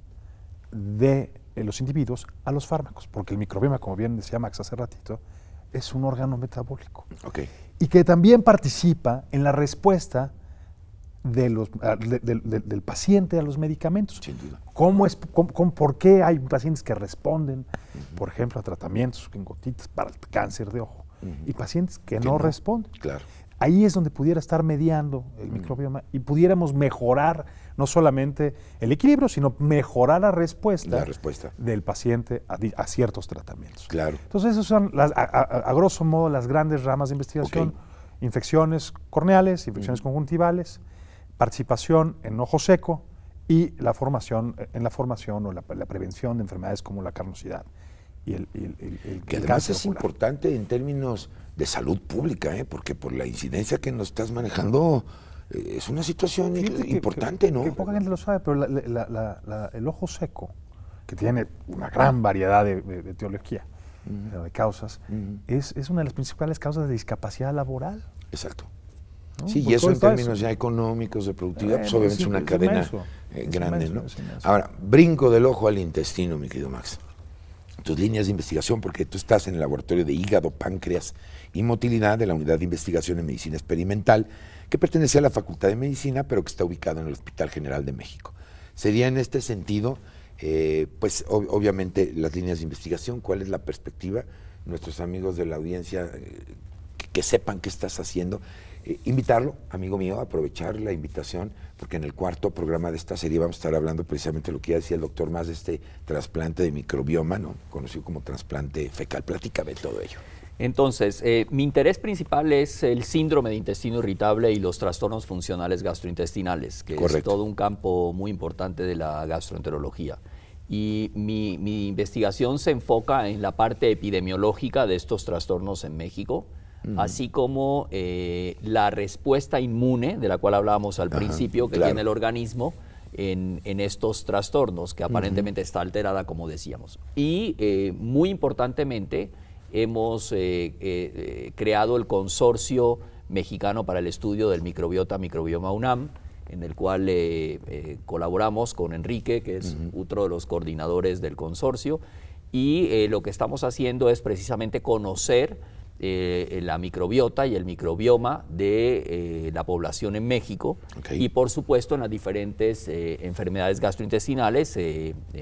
de eh, los individuos a los fármacos, porque el microbioma, como bien decía Max hace ratito, es un órgano metabólico. Y que también participa en la respuesta ah, del paciente a los medicamentos. Sin duda. es, ¿Por qué hay pacientes que responden, por ejemplo, a tratamientos en gotitas para el cáncer de ojo? Y pacientes que, no, no, responden. Claro ahí es donde pudiera estar mediando el mm. microbioma y pudiéramos mejorar no solamente el equilibrio, sino mejorar la respuesta, del paciente a, ciertos tratamientos. Entonces, esas son, a, grosso modo, las grandes ramas de investigación. Infecciones corneales, infecciones mm. conjuntivales, participación en ojo seco y la formación, en la formación o la prevención de enfermedades como la carnosidad y el, que además es importante en términos de salud pública, ¿eh? porque por la incidencia que nos estás manejando eh, es una situación importante, ¿no? poca gente lo sabe, pero el ojo seco, que tiene una gran variedad de, de teología, de causas, es, una de las principales causas de discapacidad laboral. Exacto. Sí, y eso en términos ya económicos, de productividad, pues eh, obviamente es una cadena grande, ¿no? Ahora, brinco del ojo al intestino, mi querido Max tus líneas de investigación, porque tú estás en el laboratorio de hígado, páncreas y motilidad de la Unidad de Investigación en Medicina Experimental, que pertenece a la Facultad de Medicina, pero que está ubicado en el Hospital General de México. Sería en este sentido, eh, pues obviamente las líneas de investigación, cuál es la perspectiva, nuestros amigos de la audiencia eh, que, sepan qué estás haciendo, eh, invitarlo, amigo mío, a aprovechar la invitación porque en el cuarto programa de esta serie vamos a estar hablando precisamente de lo que ya decía el doctor más de este trasplante de microbioma, ¿no? conocido como trasplante fecal. Platícame todo ello. Entonces, eh, mi interés principal es el síndrome de intestino irritable y los trastornos funcionales gastrointestinales, que es todo un campo muy importante de la gastroenterología. Y mi investigación se enfoca en la parte epidemiológica de estos trastornos en México, así como eh, la respuesta inmune, de la cual hablábamos al principio, que tiene el organismo en, estos trastornos, que aparentemente está alterada, como decíamos. Y eh, muy importantemente, hemos eh, creado el consorcio mexicano para el estudio del microbiota microbioma UNAM, en el cual colaboramos con Enrique, que es otro de los coordinadores del consorcio, y lo que estamos haciendo es precisamente conocer eh, la microbiota y el microbioma de eh, la población en México y por supuesto en las diferentes eh, enfermedades gastrointestinales.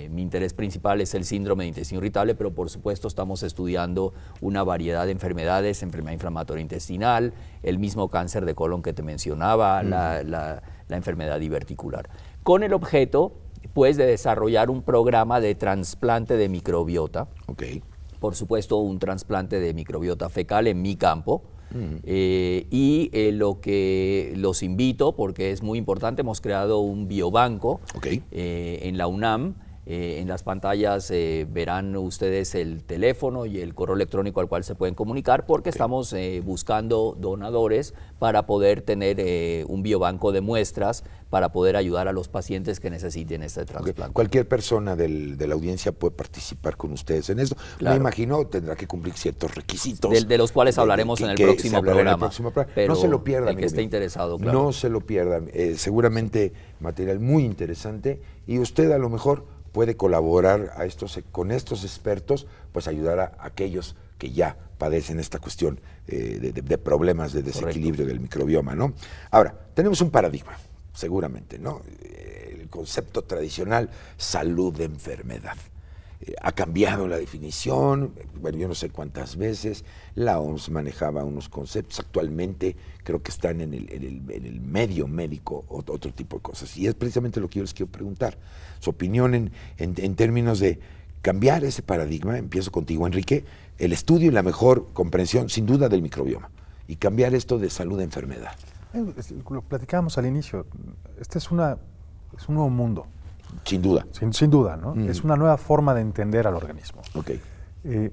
mi interés principal es el síndrome de intestino irritable, pero por supuesto estamos estudiando una variedad de enfermedades, enfermedad inflamatoria intestinal, el mismo cáncer de colon que te mencionaba, la, enfermedad diverticular, con el objeto pues de desarrollar un programa de trasplante de microbiota. Okay por supuesto, un trasplante de microbiota fecal en mi campo. Mm. Eh, y eh, lo que los invito, porque es muy importante, hemos creado un biobanco eh, en la UNAM eh, en las pantallas eh, verán ustedes el teléfono y el correo electrónico al cual se pueden comunicar porque estamos eh, buscando donadores para poder tener un biobanco de muestras para poder ayudar a los pacientes que necesiten este trasplante. Cualquier persona de la audiencia puede participar con ustedes en esto. Me imagino tendrá que cumplir ciertos requisitos. De, los cuales hablaremos en, el próximo programa, no se lo pierdan. que esté interesado, No se lo pierdan. seguramente material muy interesante y usted a lo mejor puede colaborar a estos, con estos expertos, pues ayudar a aquellos que ya padecen esta cuestión eh, de, problemas de desequilibrio del microbioma, ¿no? Ahora, tenemos un paradigma, seguramente, ¿no? Eh, el concepto tradicional, salud de enfermedad ha cambiado la definición, bueno, yo no sé cuántas veces, la OMS manejaba unos conceptos, actualmente creo que están en el, medio médico otro, tipo de cosas. Y es precisamente lo que yo les quiero preguntar, su opinión en, términos de cambiar ese paradigma, empiezo contigo Enrique, el estudio y la mejor comprensión sin duda del microbioma, y cambiar esto de salud a enfermedad. Eh, lo platicábamos al inicio, este es, una, es un nuevo mundo. Sin duda. Sin, sin duda, ¿no? Mm. Es una nueva forma de entender al organismo. Ok. Eh,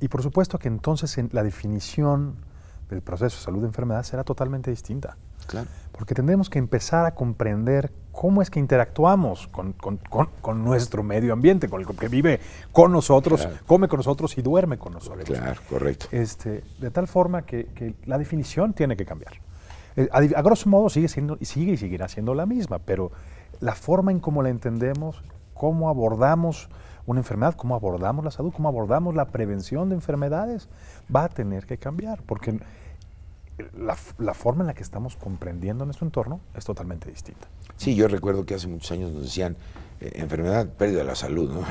y por supuesto que entonces la definición del proceso de salud-enfermedad será totalmente distinta. Claro. Porque tendremos que empezar a comprender cómo es que interactuamos con, con, con, con nuestro medio ambiente, con el que vive con nosotros, come con nosotros y duerme con nosotros. Claro, correcto. Este, de tal forma que, que la definición tiene que cambiar. Eh, a, grosso modo sigue siendo, sigue y seguirá siendo la misma, pero la forma en cómo la entendemos, cómo abordamos una enfermedad, cómo abordamos la salud, cómo abordamos la prevención de enfermedades, va a tener que cambiar, porque la, forma en la que estamos comprendiendo nuestro entorno es totalmente distinta. Sí, yo recuerdo que hace muchos años nos decían, eh, enfermedad, pérdida de la salud, ¿no?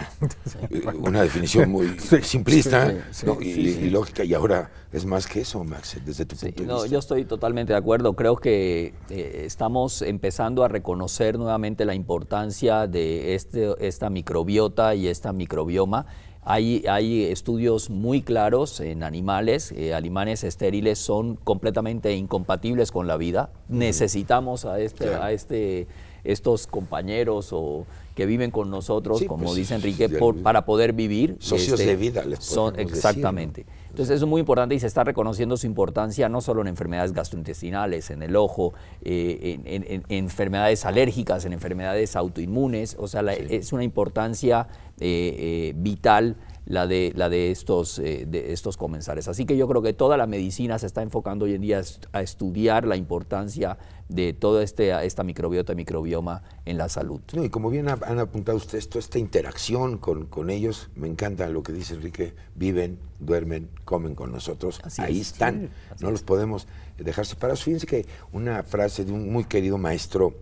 Eh, una definición muy simplista y, lógica, y ahora es más que eso, Max, desde tu punto de no, Yo estoy totalmente de acuerdo, creo que eh, estamos empezando a reconocer nuevamente la importancia de este, esta microbiota y esta microbioma. Hay, hay estudios muy claros en animales, animales estériles son completamente incompatibles con la vida, necesitamos a, este, a este, estos compañeros o que viven con nosotros, como pues, dice Enrique, para poder vivir. Socios este, de vida, les son, Exactamente. Entonces es muy importante y se está reconociendo su importancia no solo en enfermedades gastrointestinales, en el ojo, eh, en, enfermedades alérgicas, en enfermedades autoinmunes, o sea, es una importancia eh, eh, vital la de, la de, estos, de estos comensales. Así que yo creo que toda la medicina se está enfocando hoy en día a estudiar la importancia de toda este, esta microbiota y microbioma en la salud. y como bien han apuntado ustedes, toda esta interacción con, ellos, me encanta lo que dice Enrique, viven, duermen, comen con nosotros, ahí están, no los podemos dejar separados. Fíjense que una frase de un muy querido maestro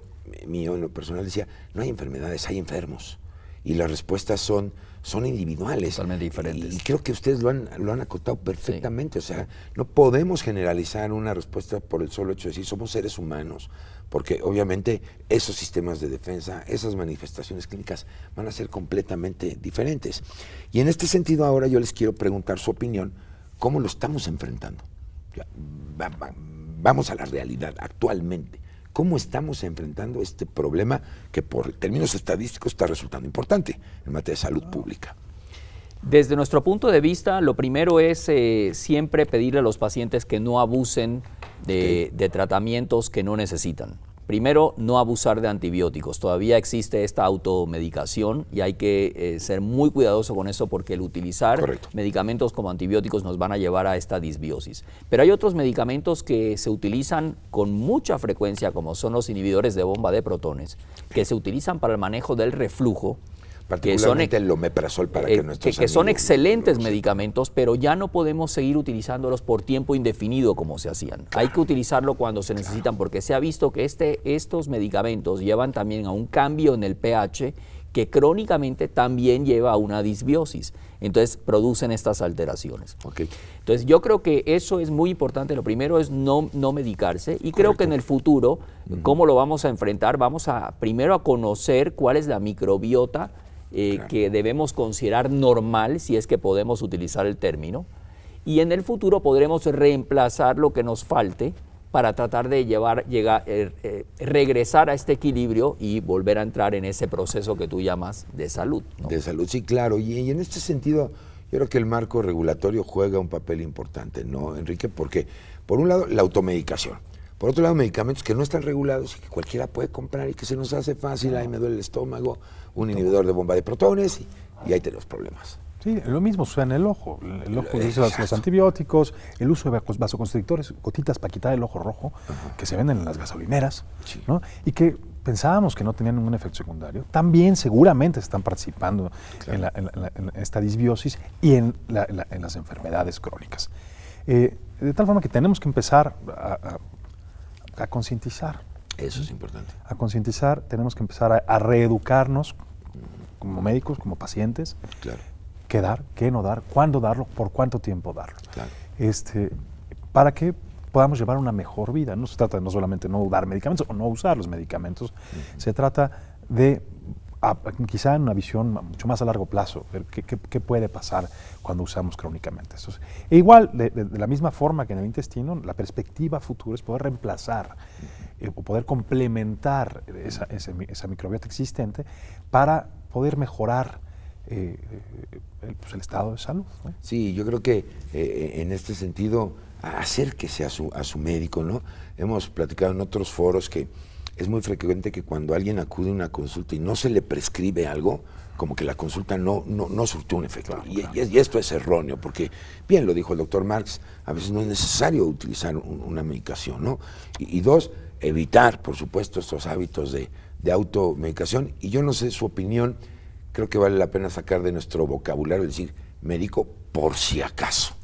mío en lo personal decía, no hay enfermedades, hay enfermos. Y las respuestas son son individuales. Totalmente diferentes. Y, creo que ustedes lo han, acotado perfectamente. O sea, no podemos generalizar una respuesta por el solo hecho de decir somos seres humanos, porque obviamente esos sistemas de defensa, esas manifestaciones clínicas van a ser completamente diferentes. Y en este sentido ahora yo les quiero preguntar su opinión, ¿cómo lo estamos enfrentando? vamos a la realidad actualmente. ¿Cómo estamos enfrentando este problema que por términos estadísticos está resultando importante en materia de salud pública? Desde nuestro punto de vista, lo primero es eh, siempre pedirle a los pacientes que no abusen de tratamientos que no necesitan. Primero, no abusar de antibióticos. Todavía existe esta automedicación y hay que eh, ser muy cuidadoso con eso porque el utilizar medicamentos como antibióticos nos van a llevar a esta disbiosis. Pero hay otros medicamentos que se utilizan con mucha frecuencia, como son los inhibidores de bomba de protones, que se utilizan para el manejo del reflujo que son, el omeprazol para eh, que son excelentes medicamentos, pero ya no podemos seguir utilizándolos por tiempo indefinido como se hacían. Hay que utilizarlo cuando se necesitan porque se ha visto que este, estos medicamentos llevan también a un cambio en el pH que crónicamente también lleva a una disbiosis. Entonces producen estas alteraciones. Entonces yo creo que eso es muy importante. Lo primero es no, no medicarse y creo que en el futuro, ¿cómo lo vamos a enfrentar? Vamos a primero a conocer cuál es la microbiota eh, que debemos considerar normal, si es que podemos utilizar el término, y en el futuro podremos reemplazar lo que nos falte para tratar de llevar, llegar, eh, eh, regresar a este equilibrio y volver a entrar en ese proceso que tú llamas de salud. De salud, sí, claro. Y, y, en este sentido, yo creo que el marco regulatorio juega un papel importante, ¿no, Enrique? Porque, por un lado, la automedicación. Por otro lado, medicamentos que no están regulados y que cualquiera puede comprar y que se nos hace fácil, ay, me duele el estómago, un inhibidor de bomba de protones y, ahí tenemos problemas. Sí, lo mismo sucede en el ojo. El ojo eh, utiliza los, antibióticos, el uso de vasoconstrictores, gotitas para quitar el ojo rojo, que se venden en las gasolineras, y que pensábamos que no tenían ningún efecto secundario, también seguramente están participando en, esta disbiosis y en, las enfermedades crónicas. Eh, de tal forma que tenemos que empezar a concientizar eso es importante. A concientizar, tenemos que empezar a, reeducarnos como médicos, como pacientes. Claro. ¿Qué dar? ¿Qué no dar? ¿Cuándo darlo? ¿Por cuánto tiempo darlo? Claro. Este, para que podamos llevar una mejor vida. No se trata de no solamente no dar medicamentos o no usar los medicamentos, se trata de quizá en una visión mucho más a largo plazo, ver qué, puede pasar cuando usamos crónicamente e igual, de, la misma forma que en el intestino, la perspectiva futura es poder reemplazar eh, o poder complementar esa, microbiota existente para poder mejorar eh, eh, pues, el, estado de salud. Sí, yo creo que en este sentido, acérquese a su, a su médico, ¿no? Hemos platicado en otros foros que es muy frecuente que cuando alguien acude a una consulta y no se le prescribe algo, como que la consulta no, no, no surtió un efecto. y, esto es erróneo, porque bien lo dijo el doctor Marx, a veces no es necesario utilizar una medicación, ¿no? Y, dos, evitar, por supuesto, estos hábitos de, de automedicación. Y yo no sé su opinión, creo que vale la pena sacar de nuestro vocabulario, decir, médico por si acaso,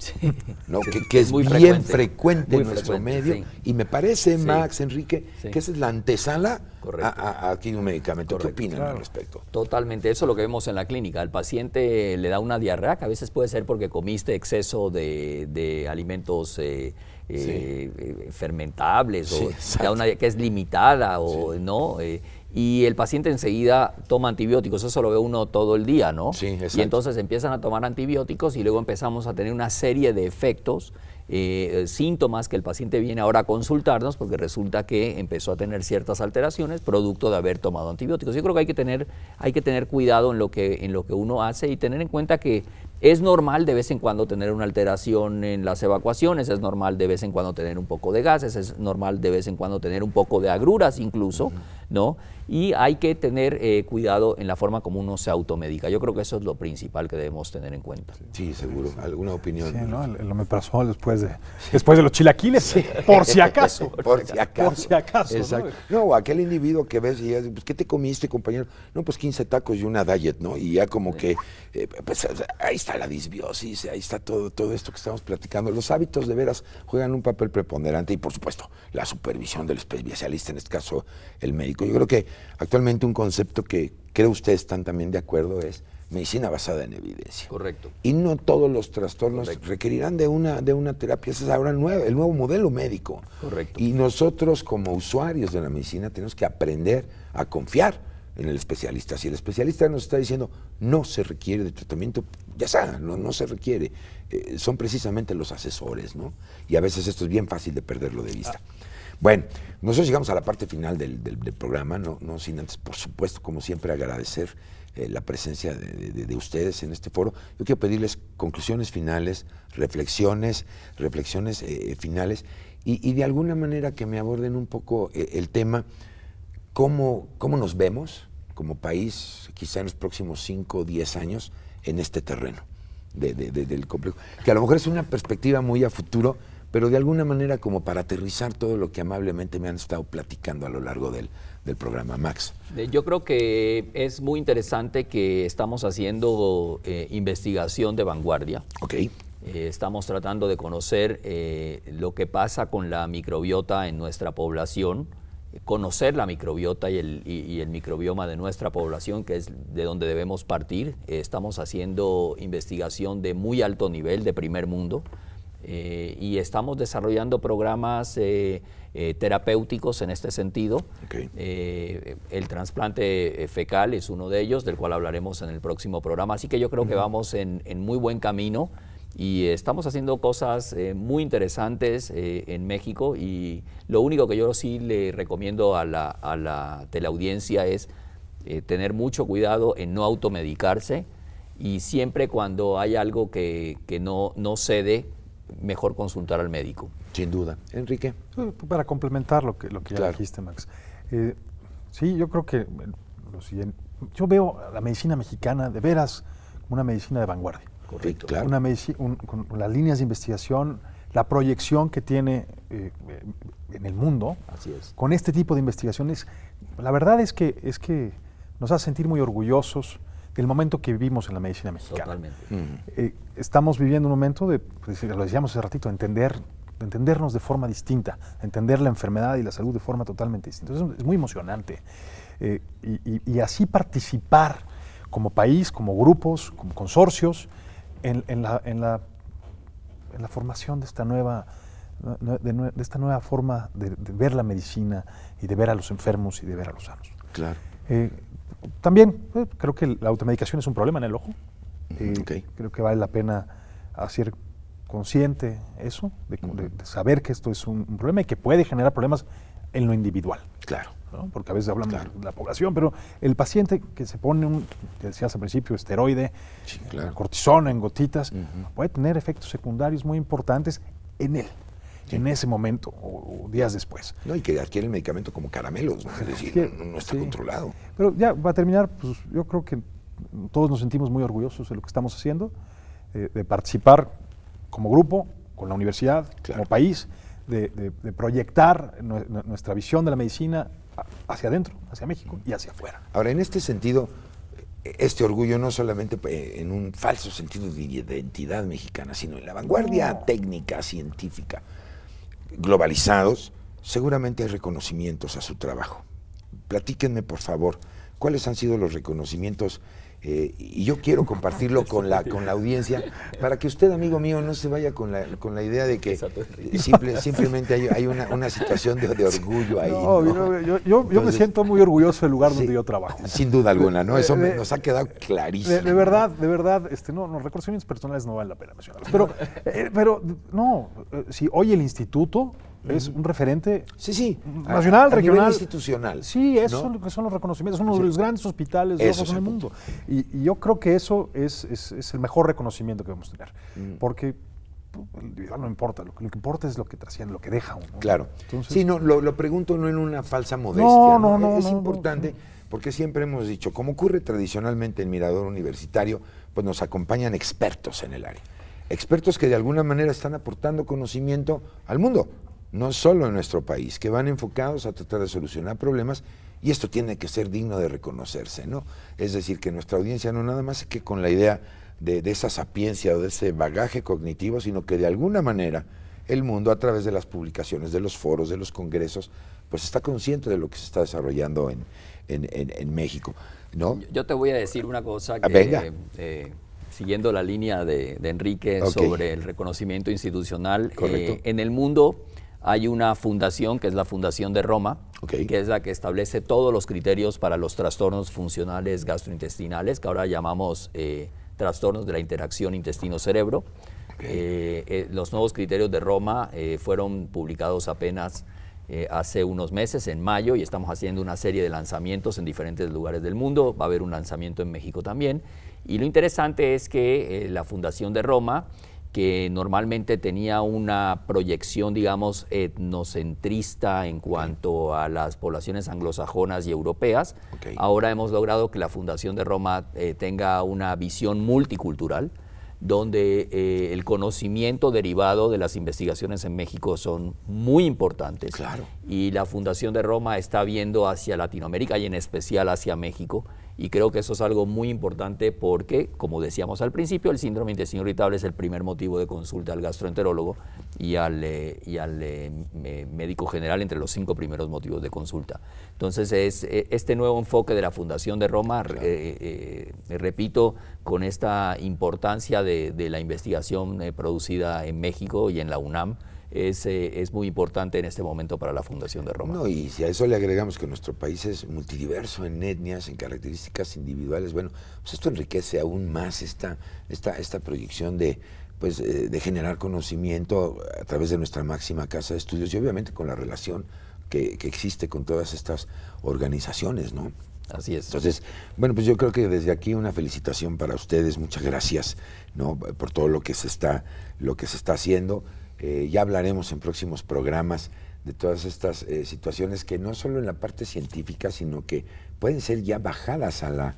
que, es muy bien frecuente, en nuestro medio. Y me parece, Max, Enrique, que esa es la antesala a, a, aquí un medicamento. ¿Qué opinan al respecto? Totalmente, eso es lo que vemos en la clínica. Al paciente le da una diarrea, que a veces puede ser porque comiste exceso de, alimentos eh, eh, eh, fermentables, o una que es limitada, o no. Eh, y el paciente enseguida toma antibióticos, eso lo ve uno todo el día, ¿no? Sí, exacto. Y entonces empiezan a tomar antibióticos y luego empezamos a tener una serie de efectos, eh, síntomas que el paciente viene ahora a consultarnos porque resulta que empezó a tener ciertas alteraciones producto de haber tomado antibióticos. Yo creo que hay que tener, hay que tener cuidado en lo que, en lo que uno hace y tener en cuenta que es normal de vez en cuando tener una alteración en las evacuaciones, es normal de vez en cuando tener un poco de gases, es normal de vez en cuando tener un poco de agruras incluso, ¿no? y hay que tener eh, cuidado en la forma como uno se automedica. Yo creo que eso es lo principal que debemos tener en cuenta. Sí, seguro. ¿Alguna opinión? Sí, ¿no? Lo me pasó después de, después de los chilaquiles, por si acaso. por si acaso. Por si acaso. ¿no? aquel individuo que ves y dices, pues, ¿qué te comiste, compañero? No, pues 15 tacos y una diet, ¿no? Y ya como que, eh, pues ahí está la disbiosis, ahí está todo, todo esto que estamos platicando. Los hábitos de veras juegan un papel preponderante y, por supuesto, la supervisión del especialista, en este caso el médico. Yo creo que Actualmente un concepto que creo ustedes están también de acuerdo es medicina basada en evidencia. Correcto. Y no todos los trastornos requerirán de una, de una terapia. Ese es ahora el nuevo, el nuevo modelo médico. Correcto. Y nosotros como usuarios de la medicina tenemos que aprender a confiar en el especialista. Si el especialista nos está diciendo no se requiere de tratamiento, ya está, no, se requiere. Eh, son precisamente los asesores, ¿no? Y a veces esto es bien fácil de perderlo de vista. Ah, bueno, nosotros llegamos a la parte final del, programa, no, sin antes, por supuesto, como siempre, agradecer eh, la presencia de, ustedes en este foro. Yo quiero pedirles conclusiones finales, reflexiones, reflexiones eh, eh, finales, y, de alguna manera que me aborden un poco el tema, cómo, nos vemos como país, quizá en los próximos 5 o 10 años, en este terreno del complejo, que a lo mejor es una perspectiva muy a futuro pero de alguna manera como para aterrizar todo lo que amablemente me han estado platicando a lo largo del, programa, Max. Eh, yo creo que es muy interesante que estamos haciendo eh, investigación de vanguardia. Ok. Eh, estamos tratando de conocer lo que pasa con la microbiota en nuestra población, conocer la microbiota y el, y el, microbioma de nuestra población, que es de donde debemos partir. estamos haciendo investigación de muy alto nivel, de primer mundo. Eh, y estamos desarrollando programas eh, eh, terapéuticos en este sentido. el trasplante fecal es uno de ellos, del cual hablaremos en el próximo programa. Así que yo creo que vamos en, muy buen camino y estamos haciendo cosas muy interesantes en México. Y lo único que yo sí le recomiendo a la, a la teleaudiencia es tener mucho cuidado en no automedicarse y siempre cuando hay algo que, que no, no cede, mejor consultar al médico. Sin duda. Enrique. Pues, pues, para complementar lo que, lo que ya dijiste, Max. Eh, sí, yo creo que lo siguiente. Yo veo la medicina mexicana de veras como una medicina de vanguardia. Correcto, claro. Una con las líneas de investigación, la proyección que tiene eh, eh, en el mundo. Así es. Con este tipo de investigaciones, la verdad es que, es que nos hace sentir muy orgullosos del momento que vivimos en la medicina mexicana. Totalmente. Eh, estamos viviendo un momento de, pues, lo decíamos hace ratito, entender de entendernos de forma distinta, entender la enfermedad y la salud de forma totalmente distinta. es muy emocionante. Eh, y, así participar como país, como grupos, como consorcios, en, en, la, en, la, formación de esta nueva, de, esta nueva forma de, ver la medicina y de ver a los enfermos y de ver a los sanos. Claro. Eh, también eh, creo que la automedicación es un problema en el ojo. Eh, creo que vale la pena hacer consciente eso, de, de, de saber que esto es un, problema y que puede generar problemas en lo individual. Claro. Porque a veces hablamos de la población, pero el paciente que se pone un, te decías al principio, esteroide, cortisona en gotitas, puede tener efectos secundarios muy importantes en él en ese momento o, días después. No, y que adquiere el medicamento como caramelos, ¿no? es decir, no, está controlado. Pero ya, va a terminar, pues yo creo que todos nos sentimos muy orgullosos de lo que estamos haciendo, eh, de participar como grupo, con la universidad, como país, de, proyectar nuestra visión de la medicina hacia adentro, hacia México y hacia afuera. Ahora, en este sentido, este orgullo no solamente eh, en un falso sentido de identidad mexicana, sino en la vanguardia técnica, científica globalizados, seguramente hay reconocimientos a su trabajo. Platíquenme, por favor, cuáles han sido los reconocimientos eh, y yo quiero compartirlo con la, con la audiencia para que usted, amigo mío, no se vaya con la, con la idea de que simplemente hay, una, situación de, orgullo ahí. Yo, me siento muy orgulloso del lugar donde yo trabajo. Sin duda alguna, ¿no? Eso nos ha quedado clarísimo. De, verdad, de verdad, este, no, reconocimientos personales no valen la pena mencionarlos. Pero, eh, pero no, eh, si hoy el instituto es un referente sí, sí. nacional, regional. institucional. Sí, eso lo que son los reconocimientos, uno de los grandes hospitales del mundo. Y, yo creo que eso es, el mejor reconocimiento que vamos a tener, mm. porque el individual no importa, lo que, importa es lo que trasciende, lo que deja uno. Claro. sí, no, lo, pregunto no en una falsa modestia, es importante porque siempre hemos dicho, como ocurre tradicionalmente en Mirador Universitario, pues nos acompañan expertos en el área expertos que de alguna manera están aportando conocimiento al mundo, no solo en nuestro país, que van enfocados a tratar de solucionar problemas y esto tiene que ser digno de reconocerse, ¿no? Es decir, que nuestra audiencia no nada más es que con la idea de, esa sapiencia o de ese bagaje cognitivo, sino que de alguna manera el mundo a través de las publicaciones, de los foros, de los congresos, pues está consciente de lo que se está desarrollando en, en, México, ¿no? Yo te voy a decir una cosa ah, que... Eh, siguiendo la línea de, Enrique sobre el reconocimiento institucional, eh, en el mundo hay una fundación que es la Fundación de Roma, que es la que establece todos los criterios para los trastornos funcionales gastrointestinales, que ahora llamamos eh, trastornos de la interacción intestino-cerebro. Eh, eh, los nuevos criterios de Roma fueron publicados apenas hace unos meses, en mayo, y estamos haciendo una serie de lanzamientos en diferentes lugares del mundo. Va a haber un lanzamiento en México también. Y lo interesante es que la Fundación de Roma que normalmente tenía una proyección, digamos, etnocentrista en cuanto a las poblaciones anglosajonas y europeas. Ahora hemos logrado que la Fundación de Roma eh, tenga una visión multicultural, donde eh, el conocimiento derivado de las investigaciones en México son muy importantes. Y la Fundación de Roma está viendo hacia Latinoamérica y en especial hacia México y creo que eso es algo muy importante porque, como decíamos al principio, el síndrome intestino irritable es el primer motivo de consulta al gastroenterólogo y al, eh, eh, médico general entre los cinco primeros motivos de consulta. Entonces, es eh, este nuevo enfoque de la Fundación de Roma, repito, con esta importancia de la investigación producida en México y en la UNAM, es, eh, es muy importante en este momento para la Fundación de Roma. No, y si a eso le agregamos que nuestro país es multidiverso en etnias, en características individuales, bueno, pues esto enriquece aún más esta, esta, esta proyección de, pues, eh, de generar conocimiento a través de nuestra máxima casa de estudios y obviamente con la relación que, que, existe con todas estas organizaciones, ¿no? Así es. Entonces, bueno, pues yo creo que desde aquí una felicitación para ustedes, muchas gracias, ¿no? Por todo lo que se está, lo que se está haciendo ya hablaremos en próximos programas de todas estas eh, situaciones que no solo en la parte científica, sino que pueden ser ya bajadas a la,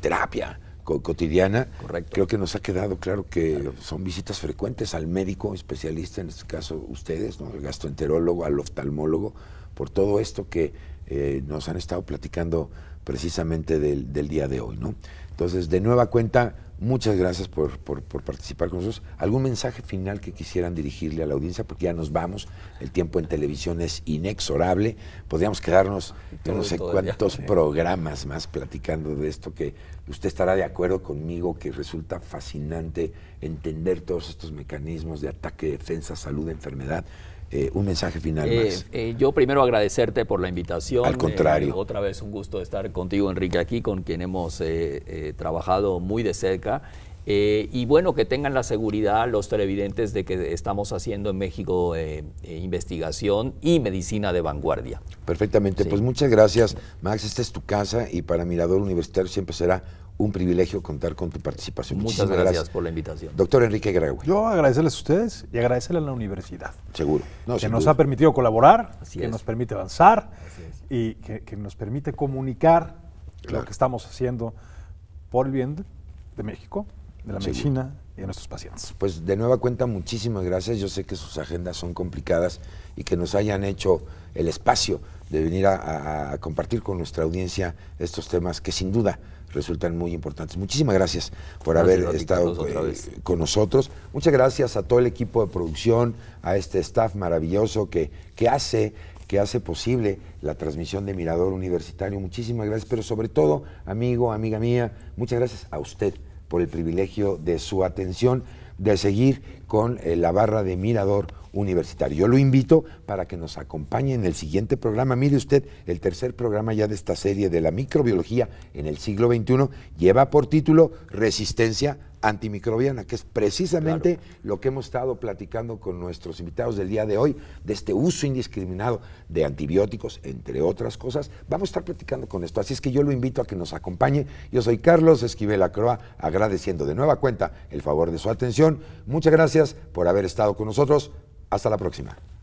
terapia cotidiana. Creo que nos ha quedado claro que son visitas frecuentes al médico especialista, en este caso ustedes, ¿no? al gastroenterólogo, al oftalmólogo, por todo esto que eh, nos han estado platicando precisamente del, del día de hoy. ¿no? Entonces, de nueva cuenta, Muchas gracias por, participar con nosotros. ¿Algún mensaje final que quisieran dirigirle a la audiencia? Porque ya nos vamos, el tiempo en televisión es inexorable. Podríamos quedarnos yo no sé cuántos programas más platicando de esto, que usted estará de acuerdo conmigo, que resulta fascinante entender todos estos mecanismos de ataque, defensa, salud, enfermedad eh, un mensaje final. Eh, más eh, yo primero agradecerte por la invitación. Al contrario. otra vez un gusto estar contigo, Enrique, aquí, con quien hemos trabajado muy de cerca. y bueno, que tengan la seguridad los televidentes de que estamos haciendo en México investigación y medicina de vanguardia. Perfectamente, pues muchas gracias, Max. Esta es tu casa y para Mirador Universitario siempre será un privilegio contar con tu participación. Muchas gracias, por la invitación. Doctor Enrique Graue. Yo agradecerles a ustedes y agradecerle a la universidad. Seguro. que nos ha permitido colaborar, que nos permite avanzar y que, nos permite comunicar lo que estamos haciendo por el bien de, México, de la medicina y de nuestros pacientes. Pues de nueva cuenta, muchísimas gracias. Yo sé que sus agendas son complicadas y que nos hayan hecho el espacio de venir a compartir con nuestra audiencia estos temas que sin duda resultan muy importantes. Muchísimas gracias por haber estado eh, con nosotros. Muchas gracias a todo el equipo de producción, a este staff maravilloso que, que hace que hace posible la transmisión de Mirador Universitario. Muchísimas gracias, pero sobre todo, amigo, amiga mía, muchas gracias a usted por el privilegio de su atención, de seguir con eh, la barra de Mirador universitario. Yo lo invito para que nos acompañe en el siguiente programa. Mire usted, el tercer programa ya de esta serie de la microbiología en el siglo XXI lleva por título Resistencia antimicrobiana, que es precisamente lo que hemos estado platicando con nuestros invitados del día de hoy, de este uso indiscriminado de antibióticos, entre otras cosas. Vamos a estar platicando con esto, así es que yo lo invito a que nos acompañe. Yo soy Carlos Esquivel Acroa, agradeciendo de nueva cuenta el favor de su atención. Muchas gracias por haber estado con nosotros. Hasta la próxima.